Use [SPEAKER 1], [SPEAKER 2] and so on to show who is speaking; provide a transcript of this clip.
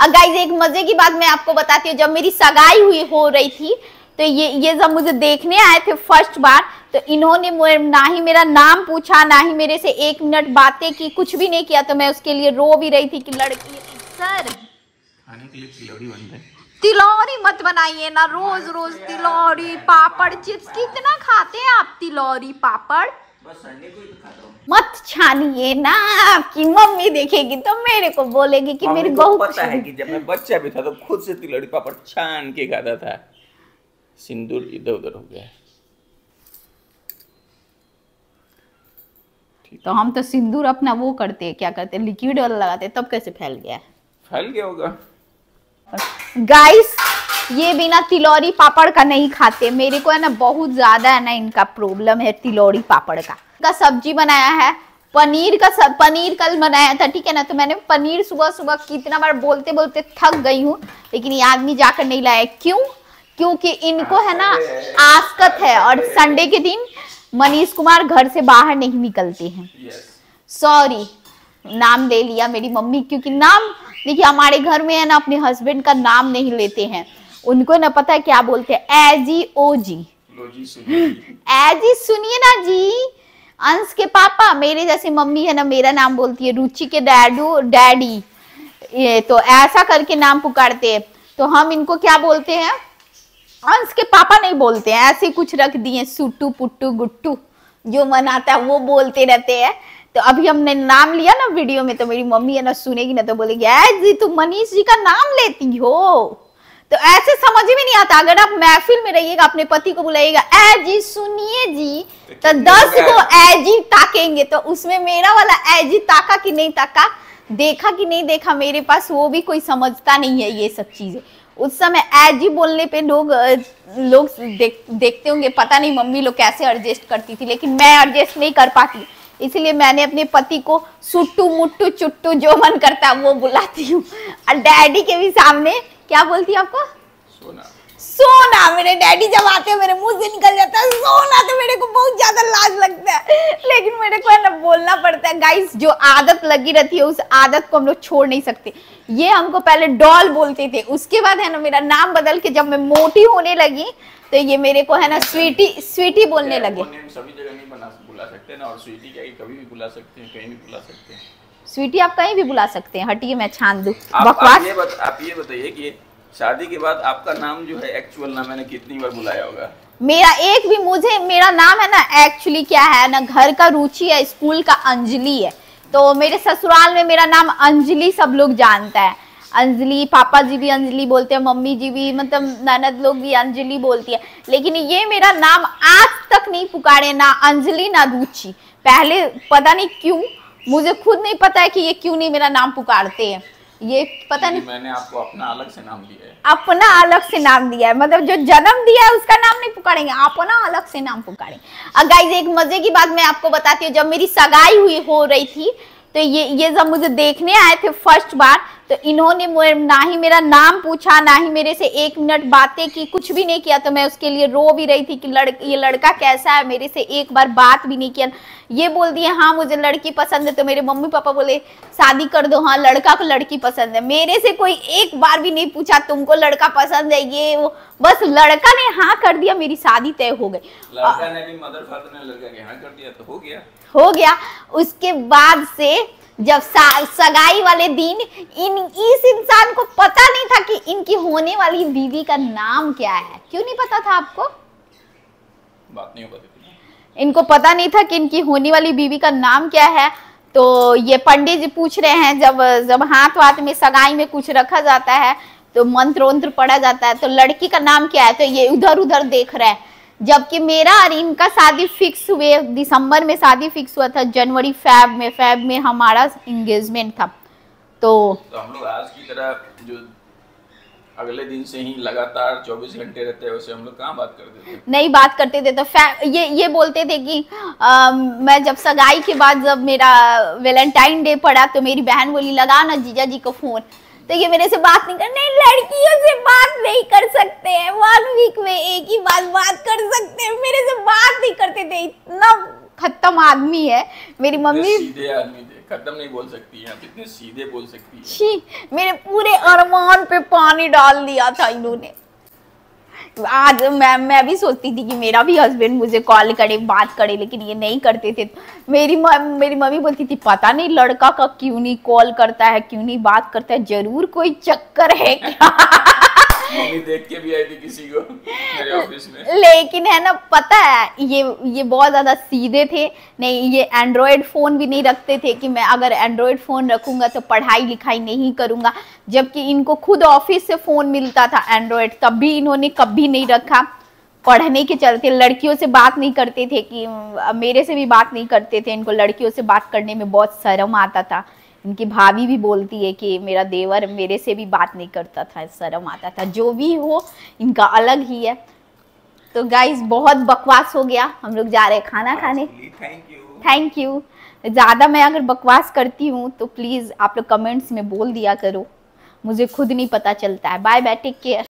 [SPEAKER 1] guys एक मजे की बात मैं आपको बताती हूँ जब मेरी सगाई हुई हो रही थी तो ये ये जब मुझे देखने आए थे फर्स्ट बार तो इन्होंने ना ही मेरा नाम पूछा ना ही मेरे से एक मिनट बातें की कुछ भी नहीं किया तो मैं उसके लिए रो भी रही थी कि लड़की सर तिलौरी मत बनाइए ना रोज रोज तिलौरी पापड़ चिप्स कितना खाते हैं आप तिलौरी पापड़ तो मत छानिए ना आपकी मम्मी देखेगी तो मेरे को बोलेगी कि मेरी बहू पता है कि जब मैं बच्चा भी था तो खुद से तिलौड़ी पापड़ छान के खाता था सिंदूर इधर उधर हो गया तो हम तो सिंदूर अपना वो करते क्या करते लिक्विड वाला लगाते तब कैसे फैल गया फैल गया होगा गाइस ये बिना तिलौरी पापड़ का नहीं खाते मेरे को है ना बहुत ज़्यादा है ना इनका प्रॉब्लम है तिलौरी पापड़ का का सब्जी बनाया है पनीर का सब पनीर कल बनाया था ठीक है ना तो मैंने पनीर सुबह सुबह कितना बार बोलते बोलते थक गई हूँ लेकिन ये आदमी जाकर नहीं लाया क्यों क्योंकि इनको है ना आसकत है और संडे के दिन मनीष कुमार घर से बाहर नहीं निकलते हैं सॉरी नाम ले लिया मेरी मम्मी क्योंकि नाम देखिए हमारे घर में है ना अपने हस्बैंड का नाम नहीं लेते हैं उनको ना पता है क्या बोलते हैं एजी ओ जी एजी सुनिए ना जी अंश के पापा मेरे जैसे मम्मी है ना मेरा नाम बोलती है रुचि के डैडू डैडी ये तो ऐसा करके नाम पुकारते हैं तो हम इनको क्या बोलते हैं अंश के पापा नहीं बोलते हैं ऐसे कुछ रख दिए सुट्टू पुट्टू गुट्टू जो मन आता है वो बोलते रहते हैं तो अभी हमने नाम लिया ना वीडियो में तो मेरी मम्मी है ना सुनेगी ना तो बोलेगी जी तुम मनीष जी का नाम लेती हो तो ऐसे समझ में नहीं आता अगर आप महफिल में रहिएगा अपने पति को बुलाइएगा ए जी सुनिए जी तो, तो दस को ए जी ताकेंगे तो उसमें मेरा वाला ए जी ताका कि नहीं ताका देखा कि नहीं देखा मेरे पास वो भी कोई समझता नहीं है ये सब चीजें उस समय एजी बोलने पे लोग लोग देख, देखते होंगे पता नहीं मम्मी लोग कैसे एडजस्ट करती थी लेकिन मैं एडजस्ट नहीं कर पाती इसलिए मैंने अपने पति को सुट्टू मुट्टू चुट्टू जो मन करता है वो बुलाती हूँ और डैडी के भी सामने क्या बोलती है आपको सोना सोना मेरे डैडी जब आते हैं मेरे मुंह से निकल जाता है सोना तो मेरे को बहुत ज्यादा लाज लगता है लेकिन मेरे को है ना बोलना पड़ता है गाइस जो आदत लगी रहती है उस आदत को हम लोग छोड़ नहीं सकते ये हमको पहले डॉल बोलते थे उसके बाद है ना मेरा नाम बदल के जब मैं मोटी होने लगी तो ये मेरे को है ना स्वीटी स्वीटी बोलने लगे सभी जगह नहीं बना बुला सकते ना और स्वीटी क्या कभी भी बुला सकते हैं कहीं भी बुला सकते हैं स्वीटी आप कहीं भी बुला सकते हैं हटिए मैं छान दू बकवास आप ये बताइए कि शादी के बाद आपका नाम जो है एक्चुअल नाम मैंने कितनी बार बुलाया होगा मेरा एक भी मुझे मेरा नाम है ना एक्चुअली क्या है ना घर का रुचि है स्कूल का अंजलि है तो मेरे ससुराल में मेरा नाम अंजलि सब लोग जानता है अंजलि पापा जी भी अंजलि बोलते हैं मम्मी जी भी मतलब ननद लोग भी अंजलि बोलती है लेकिन ये मेरा नाम आज तक नहीं पुकारे ना अंजलि ना रुचि पहले पता नहीं क्यों मुझे खुद नहीं पता है कि ये क्यों नहीं मेरा नाम पुकारते हैं ये पता नहीं मैंने आपको अपना अलग से नाम दिया है अपना अलग से नाम दिया है मतलब जो जन्म दिया है उसका नाम नहीं पुकारेंगे अपना अलग से नाम पुकारेंगे गाइज एक मजे की बात मैं आपको बताती हूँ जब मेरी सगाई हुई हो रही थी तो ये ये जब मुझे देखने आए थे फर्स्ट बार तो इन्होंने ना ही मेरा नाम पूछा ना ही मेरे से एक मिनट बातें की कुछ भी नहीं किया तो मैं उसके लिए रो भी रही थी कि लड़ ये लड़का कैसा है मेरे से एक बार बात भी नहीं किया ये बोल दिए हाँ मुझे लड़की पसंद है तो मेरे मम्मी पापा बोले शादी कर दो हाँ लड़का को लड़की पसंद है मेरे से कोई एक बार भी नहीं पूछा तुमको लड़का पसंद है ये वो बस लड़का ने हाँ कर दिया मेरी शादी तय हो गई लड़का ने भी मदर ने लड़का के हाँ कर दिया तो हो गया हो गया उसके बाद से जब सगाई वाले दिन इन इस इंसान को पता नहीं था कि इनकी होने वाली बीवी का नाम क्या है क्यों नहीं पता था आपको बात नहीं हो इनको पता नहीं था कि इनकी होने वाली बीवी का नाम क्या है तो ये पंडित जी पूछ रहे हैं जब जब हाथ वाथ में सगाई में कुछ रखा जाता है तो मंत्र पढ़ा जाता है तो लड़की का नाम क्या है तो ये उधर उधर देख रहे हैं जबकि मेरा और इनका शादी फिक्स हुए दिसंबर में शादी फिक्स हुआ था जनवरी फैब में फैब में हमारा इंगेजमेंट था तो, तो हम लोग आज की तरह जो अगले दिन से ही लगातार 24 घंटे रहते हैं उसे हम लोग कहाँ बात करते थे नहीं बात करते थे तो ये ये बोलते थे कि आ, मैं जब सगाई के बाद जब मेरा वेलेंटाइन डे पड़ा तो मेरी बहन बोली लगा ना जीजा जी को फोन तो ये मेरे से बात नहीं कर नहीं लड़कियों से बात नहीं कर सकते हैं वन वीक में एक ही बार बात कर सकते हैं मेरे से बात नहीं करते थे इतना खत्म आदमी है मेरी मम्मी सीधे आदमी थे खत्म नहीं बोल सकती आप इतने सीधे बोल सकती है मेरे पूरे अरमान पे पानी डाल दिया था इन्होंने आज मैं मैं भी सोचती थी कि मेरा भी हस्बैंड मुझे कॉल करे बात करे लेकिन ये नहीं करते थे मेरी म, मेरी मम्मी बोलती थी पता नहीं लड़का का क्यों नहीं कॉल करता है क्यों नहीं बात करता है जरूर कोई चक्कर है क्या मम्मी देख के भी आई थी किसी को लेकिन है ना पता है ये ये बहुत ज्यादा सीधे थे नहीं ये एंड्रॉयड फोन भी नहीं रखते थे कि मैं अगर एंड्रॉयड फोन रखूंगा तो पढ़ाई लिखाई नहीं करूंगा जबकि इनको खुद ऑफिस से फोन मिलता था एंड्रॉयड तब भी इन्होंने कभी नहीं रखा पढ़ने के चलते लड़कियों से बात नहीं करते थे कि मेरे से भी बात नहीं करते थे इनको लड़कियों से बात करने में बहुत शर्म आता था इनकी भाभी भी बोलती है कि मेरा देवर मेरे से भी बात नहीं करता था शर्म आता था जो भी हो इनका अलग ही है तो गाइज बहुत बकवास हो गया हम लोग जा रहे हैं खाना हाँ खाने थैंक यू थैंक यू ज़्यादा मैं अगर बकवास करती हूँ तो प्लीज़ आप लोग कमेंट्स में बोल दिया करो मुझे खुद नहीं पता चलता है बाय बाय टेक केयर